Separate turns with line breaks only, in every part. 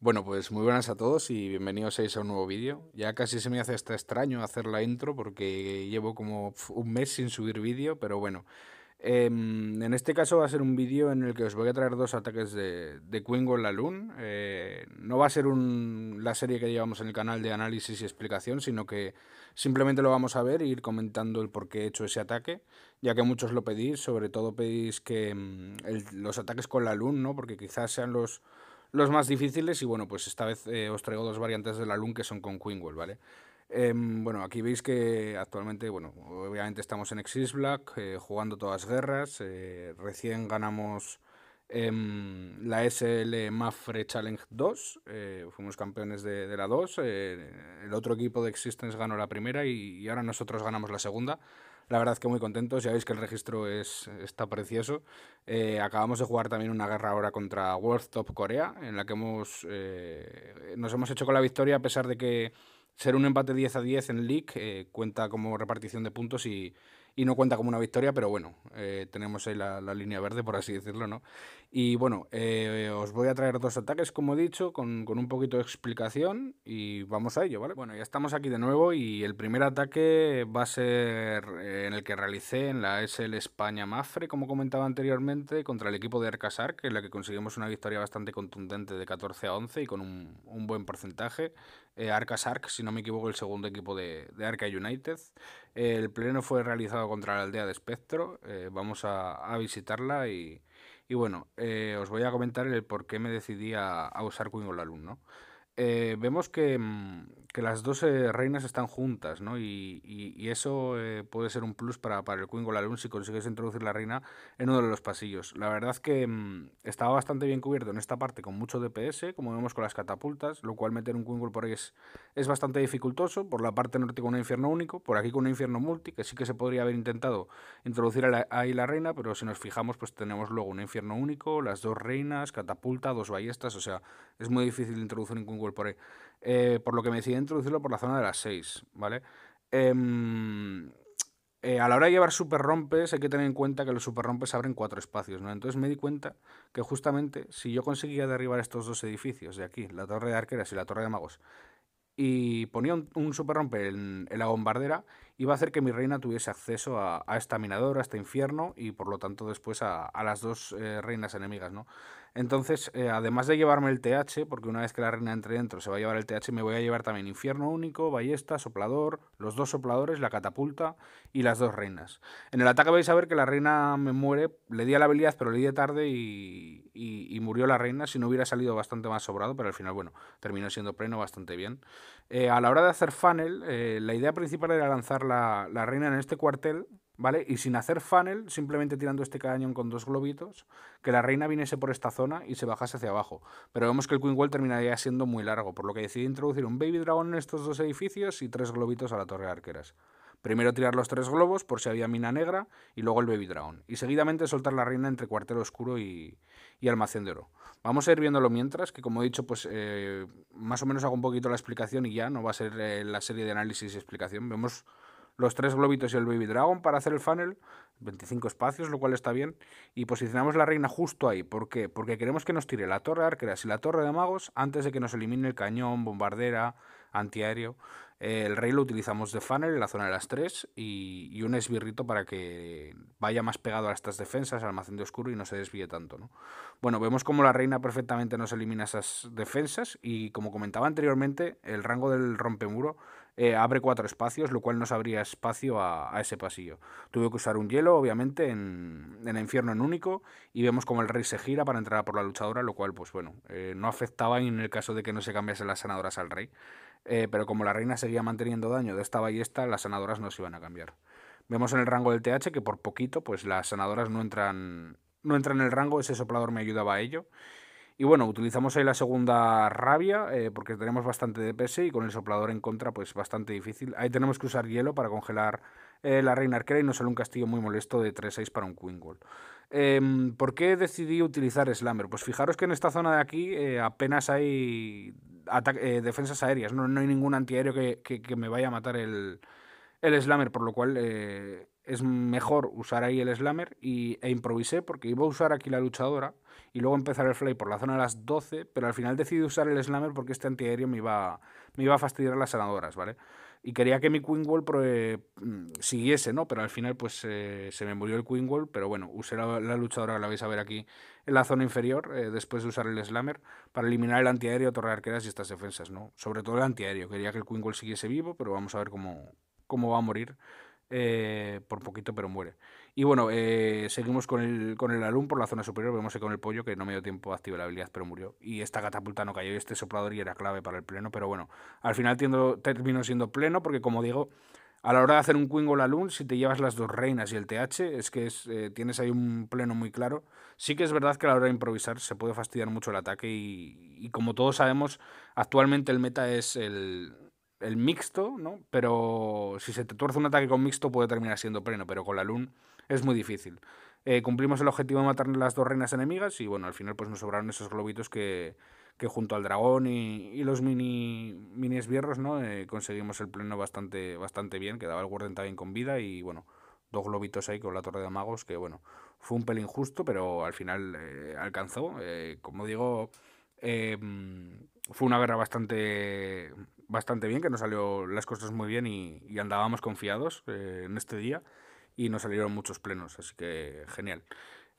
Bueno, pues muy buenas a todos y bienvenidos a un nuevo vídeo. Ya casi se me hace hasta extraño hacer la intro porque llevo como un mes sin subir vídeo, pero bueno. Em, en este caso va a ser un vídeo en el que os voy a traer dos ataques de, de en la Loon. Eh, no va a ser un, la serie que llevamos en el canal de análisis y explicación, sino que simplemente lo vamos a ver e ir comentando el por qué he hecho ese ataque, ya que muchos lo pedís, sobre todo pedís que mm, los ataques con la Loon, ¿no? porque quizás sean los los más difíciles y bueno, pues esta vez eh, os traigo dos variantes de la LUN que son con Queenwell, ¿vale? Em, bueno, aquí veis que actualmente, bueno, obviamente estamos en Exist Black, eh, jugando todas guerras, eh, recién ganamos em, la SL Mafre Challenge 2, fuimos campeones de, la 2, el otro equipo de Existence ganó la primera y ahora nosotros ganamos la segunda. La verdad es que muy contentos, ya veis que el registro es, está precioso. Eh, acabamos de jugar también una guerra ahora contra World Top Corea, en la que hemos, eh, nos hemos hecho con la victoria a pesar de que ser un empate 10 a 10 en League eh, cuenta como repartición de puntos y y no cuenta como una victoria, pero bueno, eh, tenemos ahí la, línea verde, por así decirlo, ¿no? Y bueno, eh, os voy a traer dos ataques, como he dicho, con, con, un poquito de explicación y vamos a ello, ¿vale? Bueno, ya estamos aquí de nuevo y el primer ataque va a ser eh, en el que realicé en la SL España Mafre, como comentaba anteriormente, contra el equipo de Arcasar, que en la que conseguimos una victoria bastante contundente de 14 a 11 y con un, un buen porcentaje. Eh, arc si no me equivoco, el segundo equipo de, de Arca United. El pleno fue realizado contra la aldea de espectro. Eh, vamos a, visitarla y, y bueno, eh, os voy a comentar el por qué me decidí a, usar Queen the eh, vemos que, mm, las dos reinas están juntas, ¿no? Y, eso eh, puede ser un plus para, para el Queen Golalun si consigues introducir la reina en uno de los pasillos. La verdad es que mm, estaba bastante bien cubierto en esta parte con mucho DPS, como vemos con las catapultas, lo cual meter un Queen por ahí es, es bastante dificultoso. Por la parte norte con un infierno único, por aquí con un infierno multi, que sí que se podría haber intentado introducir ahí la reina, pero si nos fijamos, pues tenemos luego un infierno único, las dos reinas, catapulta, dos ballestas, o sea, es muy difícil introducir un Queen por ahí. Eh, por lo que me decían introducirlo por la zona de las 6, ¿vale? Em, eh, a la hora de llevar superrompes hay que tener en cuenta que los superrompes abren cuatro espacios, ¿no? Entonces me di cuenta que justamente si yo conseguía derribar estos dos edificios de aquí, la torre de arqueras y la torre de magos, y ponía un, superrompe en la bombardera, iba a hacer que mi reina tuviese acceso a, esta minadora, a este infierno y por lo tanto después a, las dos eh, reinas enemigas, ¿no? Entonces, eh, además de llevarme el TH, porque una vez que la reina entre dentro se va a llevar el TH, me voy a llevar también infierno único, ballesta, soplador, los dos sopladores, la catapulta y las dos reinas. En el ataque vais a ver que la reina me muere, le di a la habilidad pero le di tarde y, y murió la reina, si no hubiera salido bastante más sobrado, pero al final, bueno, terminó siendo pleno bastante bien. Eh, a la hora de hacer funnel, eh, la idea principal era lanzar la, la, reina en este cuartel, ¿vale? Y sin hacer funnel, simplemente tirando este cañón con dos globitos, que la reina viniese por esta zona y se bajase hacia abajo. Pero vemos que el Queen Wall terminaría siendo muy largo, por lo que decidí introducir un Baby Dragon en estos dos edificios y tres globitos a la torre de arqueras. Primero tirar los tres globos por si había mina negra y luego el baby dragon. Y seguidamente soltar la reina entre cuartel oscuro y, almacén de oro. Vamos a ir viéndolo mientras, que como he dicho, pues eh, más o menos hago un poquito la explicación y ya no va a ser eh, la serie de análisis y explicación. Vemos los tres globitos y el baby dragon para hacer el funnel, 25 espacios, lo cual está bien, y posicionamos la reina justo ahí. ¿Por qué? Porque queremos que nos tire la torre de arqueras y la torre de magos antes de que nos elimine el cañón, bombardera, antiaéreo. El rey lo utilizamos de funnel en la zona de las 3 y, un esbirrito para que vaya más pegado a estas defensas, al almacén de oscuro y no se desvíe tanto. Bueno, vemos como la reina perfectamente nos elimina esas defensas y como comentaba anteriormente, el rango del rompemuro eh, abre cuatro espacios, lo cual nos abría espacio a, ese pasillo. Tuve que usar un hielo, obviamente, en, en infierno en único, y vemos como el rey se gira para entrar por la luchadora, lo cual, pues bueno, eh, no afectaba en el caso de que no se cambiase las sanadoras al rey. Eh, pero como la reina seguía manteniendo daño de esta ballesta, las sanadoras no se iban a cambiar. Vemos en el rango del TH que por poquito, pues las sanadoras no entran, no entran en el rango, ese soplador me ayudaba a ello. Y bueno, utilizamos ahí la segunda rabia, eh, porque tenemos bastante DPS y con el soplador en contra, pues bastante difícil. Ahí tenemos que usar hielo para congelar eh, la reina arquera y no solo un castillo muy molesto de 3-6 para un Queen Wall. Em, ¿Por qué decidí utilizar Slammer? Pues fijaros que en esta zona de aquí apenas hay ataque, eh, defensas aéreas. No, hay ningún antiaéreo que, que, me vaya a matar el, el slammer, por lo cual eh, es mejor usar ahí el slammer y, e improvisé porque iba a usar aquí la luchadora y luego empezar el fly por la zona de las 12, pero al final decidí usar el slammer porque este antiaéreo me iba, me iba a fastidiar las sanadoras, ¿vale? y quería que mi Queen Wall pues, mm, siguiese, ¿no? Pero al final, pues eh, se me murió el Queen Wall. Pero bueno, usé la, luchadora, la vais a ver aquí en la zona inferior, eh, después de usar el Slammer, para eliminar el antiaéreo, torre arqueras y estas defensas, ¿no? Sobre todo el antiaéreo. Quería que el Queen Wall siguiese vivo, pero vamos a ver cómo, cómo va a morir eh, por poquito, pero muere. Y bueno, eh, seguimos con el, con el alum por la zona superior. Vemos que con el pollo, que no me dio tiempo activar la habilidad, pero murió. Y esta catapulta no cayó y este soplador y era clave para el pleno. Pero bueno, al final tiendo, termino siendo pleno, porque como digo, a la hora de hacer un Queen o la si te llevas las dos reinas y el TH, es que eh, tienes ahí un pleno muy claro. Sí que es verdad que a la hora de improvisar se puede fastidiar mucho el ataque y como todos sabemos, actualmente el meta es el, el mixto, ¿no? Pero si se te tuerce un ataque con mixto puede terminar siendo pleno, pero con la luna es muy difícil. Eh, cumplimos el objetivo de matar las dos reinas enemigas y bueno, al final pues nos sobraron esos globitos que, junto al dragón y, y los mini, mini esbierros, ¿no? Eh, conseguimos el pleno bastante, bastante bien, quedaba el Warden también con vida y bueno, dos globitos ahí con la torre de magos que bueno, fue un pelín justo, pero al final eh, alcanzó. como digo, fue una guerra bastante bastante bien, que nos salió las cosas muy bien y, andábamos confiados eh, en este día y nos salieron muchos plenos, así que genial.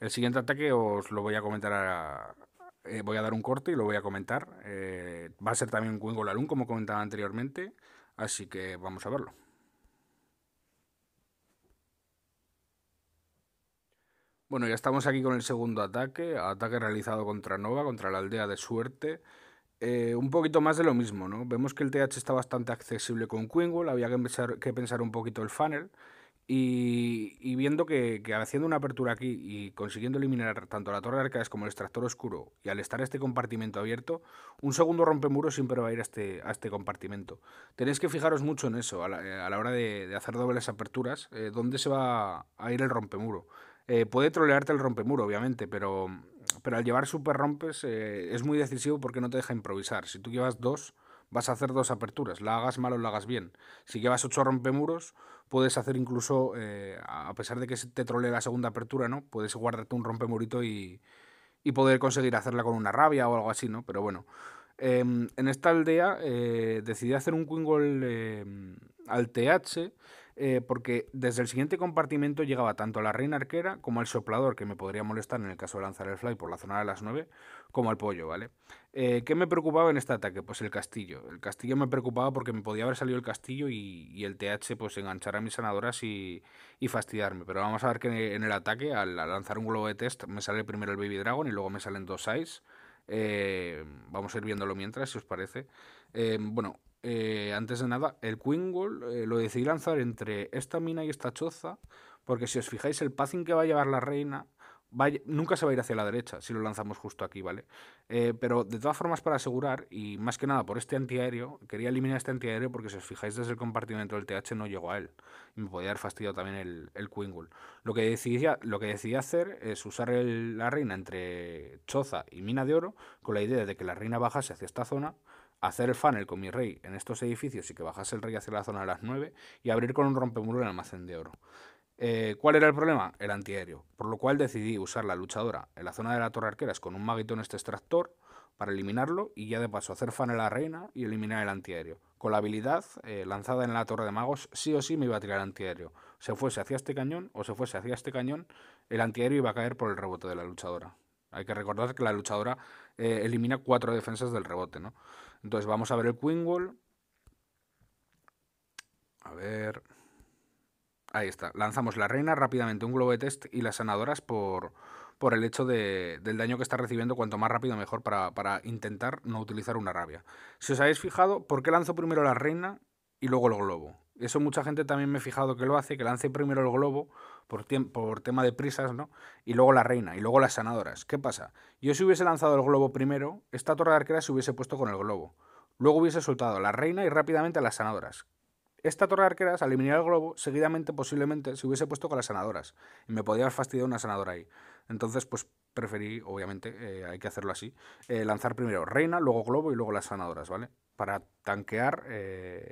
El siguiente ataque os lo voy a comentar eh, voy a dar un corte y lo voy a comentar. Eh, va a ser también un Wingo como comentaba anteriormente, así que vamos a verlo. Bueno, ya estamos aquí con el segundo ataque, ataque realizado contra Nova, contra la aldea de suerte. Eh, un poquito más de lo mismo, ¿no? Vemos que el TH está bastante accesible con Quinwall, había que pensar, que pensar un poquito el funnel. Y, viendo que, haciendo una apertura aquí y consiguiendo eliminar tanto la torre de arcades como el extractor oscuro, y al estar este compartimento abierto, un segundo rompemuro siempre va a ir a este, a este compartimento. Tenéis que fijaros mucho en eso a la, eh, a la hora de, hacer dobles aperturas, eh, dónde se va a ir el rompemuro. puede trolearte el rompemuro, obviamente, pero pero al llevar super rompes eh, es muy decisivo porque no te deja improvisar. Si tú llevas dos, vas a hacer dos aperturas, la hagas mal o la hagas bien. Si llevas ocho rompemuros, puedes hacer incluso, eh, a pesar de que te trolee la segunda apertura, ¿no? Puedes guardarte un rompemurito y, y poder conseguir hacerla con una rabia o algo así, ¿no? Pero bueno. Em, en esta aldea eh, decidí hacer un Quingol em, al TH eh, porque desde el siguiente compartimento llegaba tanto la reina arquera como el soplador, que me podría molestar en el caso de lanzar el fly por la zona de las 9, como al pollo, ¿vale? Eh, ¿Qué me preocupaba en este ataque? Pues el castillo. El castillo me preocupaba porque me podía haber salido el castillo y, el TH pues enganchar a mis sanadoras y, fastidiarme. Pero vamos a ver que en el ataque, al, lanzar un globo de test, me sale primero el Baby Dragon y luego me salen dos Eyes. Eh, vamos a ir viéndolo mientras, si os parece. bueno, eh, antes de nada, el Queen eh, lo decidí lanzar entre esta mina y esta choza, porque si os fijáis, el passing que va a llevar la reina nunca se va a ir hacia la derecha si lo lanzamos justo aquí, ¿vale? Eh, pero de todas formas, para asegurar, y más que nada por este antiaéreo, quería eliminar este antiaéreo porque si os fijáis desde el compartimento del TH no llegó a él. Y me podía haber fastidiado también el, el Quingul. Lo que, decidí, lo que hacer es usar la reina entre Choza y Mina de Oro con la idea de que la reina bajase hacia esta zona hacer el funnel con mi rey en estos edificios y que bajase el rey hacia la zona de las 9 y abrir con un rompemuro el almacén de oro. Eh, ¿Cuál era el problema? El antiaéreo, por lo cual decidí usar la luchadora en la zona de la torre arqueras con un en este extractor para eliminarlo y ya de paso hacer fan a la reina y eliminar el antiaéreo. Con la habilidad eh, lanzada en la torre de magos, sí o sí me iba a tirar antiaéreo. Se fuese hacia este cañón o se fuese hacia este cañón, el antiaéreo iba a caer por el rebote de la luchadora. Hay que recordar que la luchadora eh, elimina cuatro defensas del rebote, ¿no? Entonces vamos a ver el Queen A ver. Ahí está. Lanzamos la reina rápidamente un globo de test y las sanadoras por, el hecho del daño que está recibiendo, cuanto más rápido mejor para, intentar no utilizar una rabia. Si os habéis fijado, ¿por qué lanzo primero la reina y luego el globo? Eso mucha gente también me ha fijado que lo hace, que lance primero el globo por, por tema de prisas, ¿no? Y luego la reina, y luego las sanadoras. ¿Qué pasa? Yo si hubiese lanzado el globo primero, esta torre de arquera se hubiese puesto con el globo. Luego hubiese soltado a la reina y rápidamente a las sanadoras. Esta torre arqueras, al eliminar el globo, seguidamente posiblemente se hubiese puesto con las sanadoras. Y me podía haber fastidiado una sanadora ahí. Entonces, pues preferí, obviamente, eh, hay que hacerlo así, eh, lanzar primero reina, luego globo y luego las sanadoras, ¿vale? Para tanquear eh,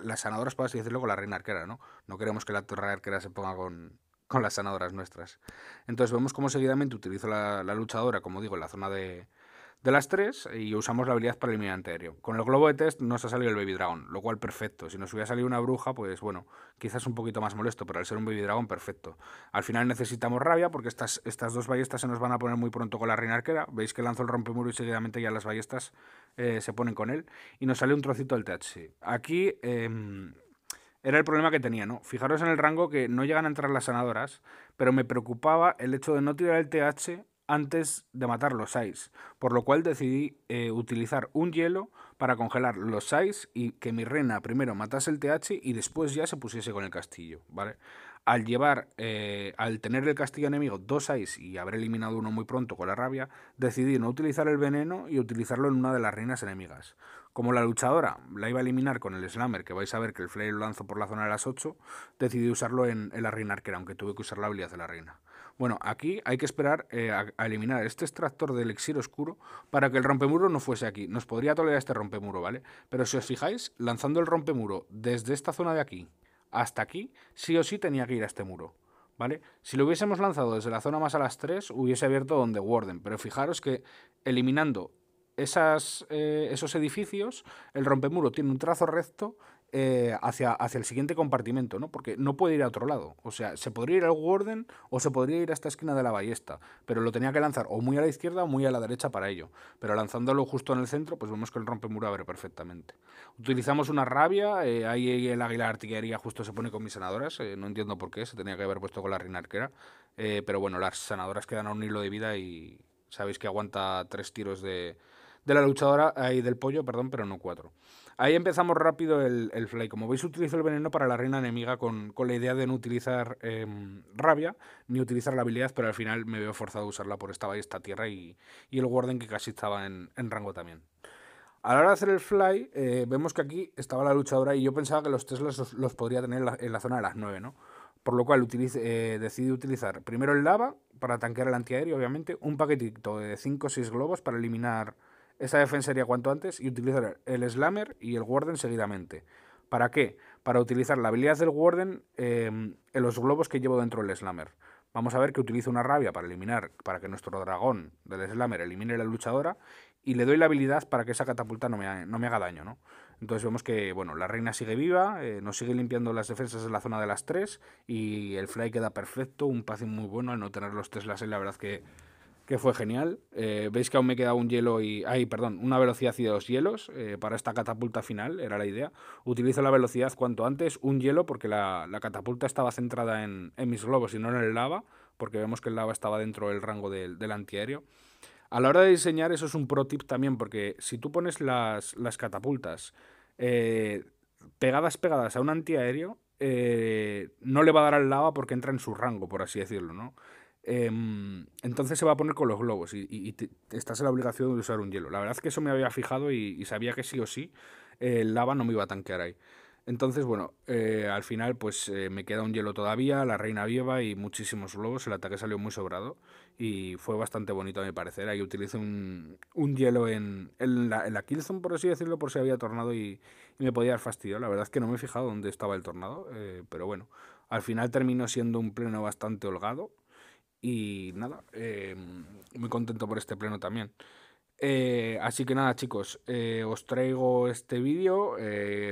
las sanadoras, para así decirlo, con la reina arquera, ¿no? No queremos que la torre arquera se ponga con, las sanadoras nuestras. Entonces vemos cómo seguidamente utilizo la luchadora, como digo, en la zona de, de las tres y usamos la habilidad para el eliminar anterior. Con el globo de test nos ha salido el Baby Dragon, lo cual perfecto. Si nos hubiera salido una bruja, pues bueno, quizás un poquito más molesto, pero al ser un Baby Dragon, perfecto. Al final necesitamos rabia porque estas, estas dos ballestas se nos van a poner muy pronto con la reina arquera. Veis que lanzo el rompemuro y seguidamente ya las ballestas eh, se ponen con él. Y nos sale un trocito del TH. Aquí... Em, era el problema que tenía, ¿no? Fijaros en el rango que no llegan a entrar las sanadoras, pero me preocupaba el hecho de no tirar el TH antes de matar los Sais, por lo cual decidí eh, utilizar un hielo para congelar los Sais y que mi reina primero matase el TH y después ya se pusiese con el castillo, ¿vale? Al llevar, eh, al tener el castillo enemigo dos Sais y haber eliminado uno muy pronto con la rabia, decidí no utilizar el veneno y utilizarlo en una de las reinas enemigas. Como la luchadora la iba a eliminar con el Slammer, que vais a ver que el Flare lo lanzo por la zona de las 8, decidí usarlo en, en la reina arquera, aunque tuve que usar la habilidad de la reina. Bueno, aquí hay que esperar eh, a, eliminar este extractor del elixir oscuro para que el rompemuro no fuese aquí. Nos podría tolerar este rompemuro, ¿vale? Pero si os fijáis, lanzando el rompemuro desde esta zona de aquí hasta aquí, sí o sí tenía que ir a este muro. ¿Vale? Si lo hubiésemos lanzado desde la zona más a las 3, hubiese abierto donde Warden, pero fijaros que eliminando eh, esos edificios, el rompemuro tiene un trazo recto eh, hacia, hacia el siguiente compartimento, ¿no? Porque no puede ir a otro lado. O sea, se podría ir al Warden o se podría ir a esta esquina de la ballesta, pero lo tenía que lanzar o muy a la izquierda o muy a la derecha para ello. Pero lanzándolo justo en el centro, pues vemos que el rompe abre perfectamente. Utilizamos una rabia, eh, ahí el águila de artillería justo se pone con mis sanadoras, eh, no entiendo por qué, se tenía que haber puesto con la reina arquera. pero bueno, las sanadoras quedan a un hilo de vida y sabéis que aguanta tres tiros de, de la luchadora y del pollo, perdón, pero no cuatro. Ahí empezamos rápido el, fly. Como veis, utilizo el veneno para la reina enemiga con, la idea de no utilizar em, rabia ni utilizar la habilidad, pero al final me veo forzado a usarla por esta tierra y, el warden que casi estaba en, rango también. A la hora de hacer el fly, eh, vemos que aquí estaba la luchadora y yo pensaba que los Teslas los, podría tener en la, zona de las 9, ¿no? Por lo cual eh, decidí utilizar primero el lava para tanquear el antiaéreo, obviamente, un paquetito de cinco o seis globos para eliminar defensa sería cuanto antes y utilizar el Slammer y el Warden seguidamente. ¿Para qué? Para utilizar la habilidad del Warden em, en los globos que llevo dentro del Slammer. Vamos a ver que utilizo una rabia para eliminar, para que nuestro dragón del Slammer elimine la luchadora y le doy la habilidad para que esa catapulta no me, no me haga daño, ¿no? Entonces vemos que, bueno, la reina sigue viva, eh, nos sigue limpiando las defensas en la zona de las tres y el fly queda perfecto, un pase muy bueno al no tener los Teslas en la verdad que que fue genial. Eh, veis que aún me queda un hielo y. Ay, perdón, una velocidad y dos hielos eh, para esta catapulta final, era la idea. Utilizo la velocidad cuanto antes, un hielo, porque la, catapulta estaba centrada en, mis globos y no en el lava, porque vemos que el lava estaba dentro del rango del, antiaéreo. A la hora de diseñar, eso es un pro tip también, porque si tú pones las, catapultas eh, pegadas, pegadas a un antiaéreo, no le va a dar al lava porque entra en su rango, por así decirlo, ¿no? Em, entonces se va a poner con los globos y, estás en la obligación de usar un hielo. La verdad es que eso me había fijado y, sabía que sí o sí el lava no me iba a tanquear ahí. Entonces, bueno, eh, al final pues eh, me queda un hielo todavía, la reina viva y muchísimos globos. El ataque salió muy sobrado y fue bastante bonito a mi parecer. Ahí utilicé un, hielo en, la, en por así decirlo, por si había tornado y, me podía dar fastidio. La verdad es que no me he fijado dónde estaba el tornado, eh, pero bueno, al final terminó siendo un pleno bastante holgado y nada, eh, muy contento por este pleno también. Eh, así que nada, chicos, eh, os traigo este vídeo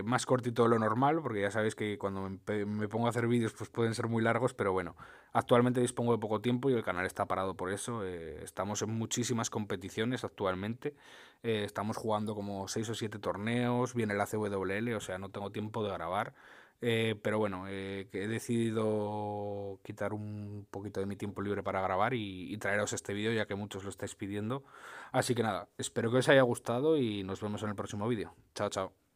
más cortito de lo normal, porque ya sabéis que cuando me, pongo a hacer vídeos pues pueden ser muy largos, pero bueno, actualmente dispongo de poco tiempo y el canal está parado por eso. estamos en muchísimas competiciones actualmente, estamos jugando como 6 o 7 torneos, viene la CWL, o sea, no tengo tiempo de grabar. Eh, pero bueno, eh, he decidido quitar un poquito de mi tiempo libre para grabar y traeros este vídeo ya que muchos lo estáis pidiendo. Así que nada, espero que os haya gustado y nos vemos en el próximo vídeo. Chao, chao.